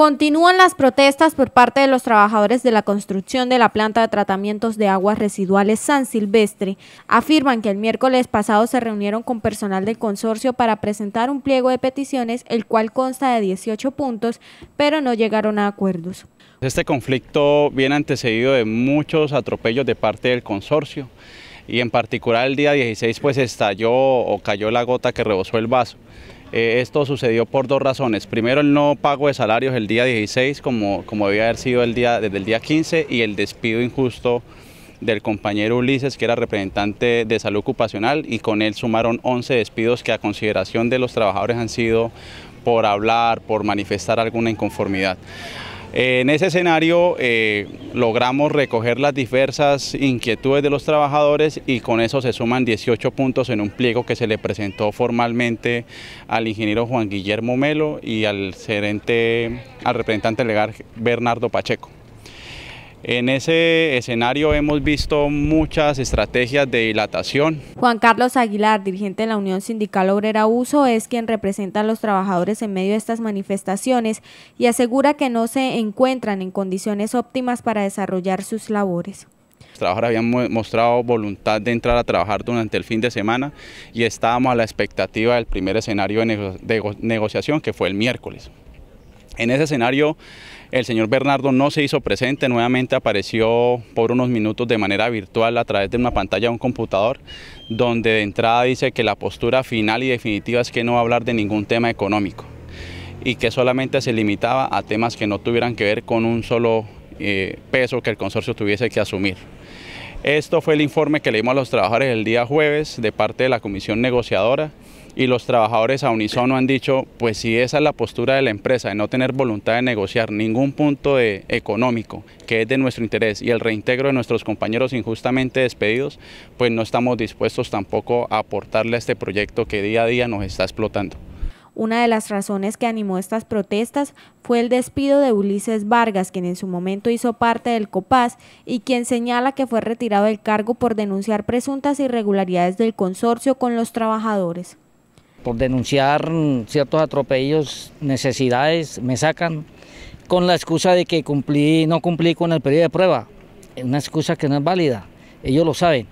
Continúan las protestas por parte de los trabajadores de la construcción de la planta de tratamientos de aguas residuales San Silvestre. Afirman que el miércoles pasado se reunieron con personal del consorcio para presentar un pliego de peticiones, el cual consta de 18 puntos, pero no llegaron a acuerdos. Este conflicto viene antecedido de muchos atropellos de parte del consorcio y en particular el día 16 pues estalló o cayó la gota que rebosó el vaso. Eh, esto sucedió por dos razones. Primero, el no pago de salarios el día 16, como, como debía haber sido el día, desde el día 15, y el despido injusto del compañero Ulises, que era representante de salud ocupacional, y con él sumaron 11 despidos que a consideración de los trabajadores han sido por hablar, por manifestar alguna inconformidad. En ese escenario eh, logramos recoger las diversas inquietudes de los trabajadores y con eso se suman 18 puntos en un pliego que se le presentó formalmente al ingeniero Juan Guillermo Melo y al, al representante legal Bernardo Pacheco. En ese escenario hemos visto muchas estrategias de dilatación. Juan Carlos Aguilar, dirigente de la Unión Sindical Obrera Uso, es quien representa a los trabajadores en medio de estas manifestaciones y asegura que no se encuentran en condiciones óptimas para desarrollar sus labores. Los trabajadores habían mostrado voluntad de entrar a trabajar durante el fin de semana y estábamos a la expectativa del primer escenario de negociación que fue el miércoles. En ese escenario el señor Bernardo no se hizo presente, nuevamente apareció por unos minutos de manera virtual a través de una pantalla de un computador, donde de entrada dice que la postura final y definitiva es que no va a hablar de ningún tema económico y que solamente se limitaba a temas que no tuvieran que ver con un solo eh, peso que el consorcio tuviese que asumir. Esto fue el informe que leímos a los trabajadores el día jueves de parte de la comisión negociadora y los trabajadores a unisono han dicho, pues si esa es la postura de la empresa, de no tener voluntad de negociar ningún punto económico que es de nuestro interés y el reintegro de nuestros compañeros injustamente despedidos, pues no estamos dispuestos tampoco a aportarle a este proyecto que día a día nos está explotando. Una de las razones que animó estas protestas fue el despido de Ulises Vargas, quien en su momento hizo parte del COPAS y quien señala que fue retirado del cargo por denunciar presuntas irregularidades del consorcio con los trabajadores. Por denunciar ciertos atropellos, necesidades, me sacan con la excusa de que cumplí, no cumplí con el periodo de prueba. Una excusa que no es válida, ellos lo saben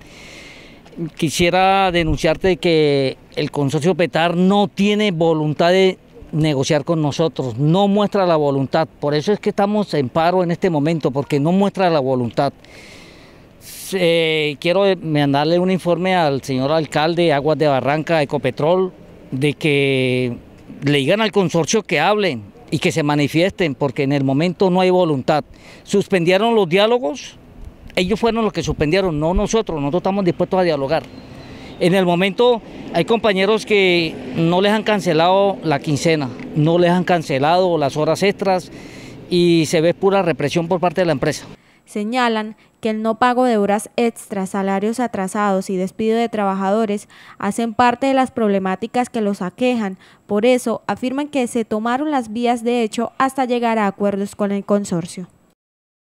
quisiera denunciarte que el consorcio Petar no tiene voluntad de negociar con nosotros, no muestra la voluntad. Por eso es que estamos en paro en este momento, porque no muestra la voluntad. quiero mandarle un informe al señor alcalde de Aguas de Barranca, Ecopetrol, de que le digan al consorcio que hablen y que se manifiesten, porque en el momento no hay voluntad. Suspendieron los diálogos ellos fueron los que suspendieron, no nosotros, nosotros estamos dispuestos a dialogar. En el momento hay compañeros que no les han cancelado la quincena, no les han cancelado las horas extras y se ve pura represión por parte de la empresa. Señalan que el no pago de horas extras, salarios atrasados y despido de trabajadores hacen parte de las problemáticas que los aquejan. Por eso afirman que se tomaron las vías de hecho hasta llegar a acuerdos con el consorcio.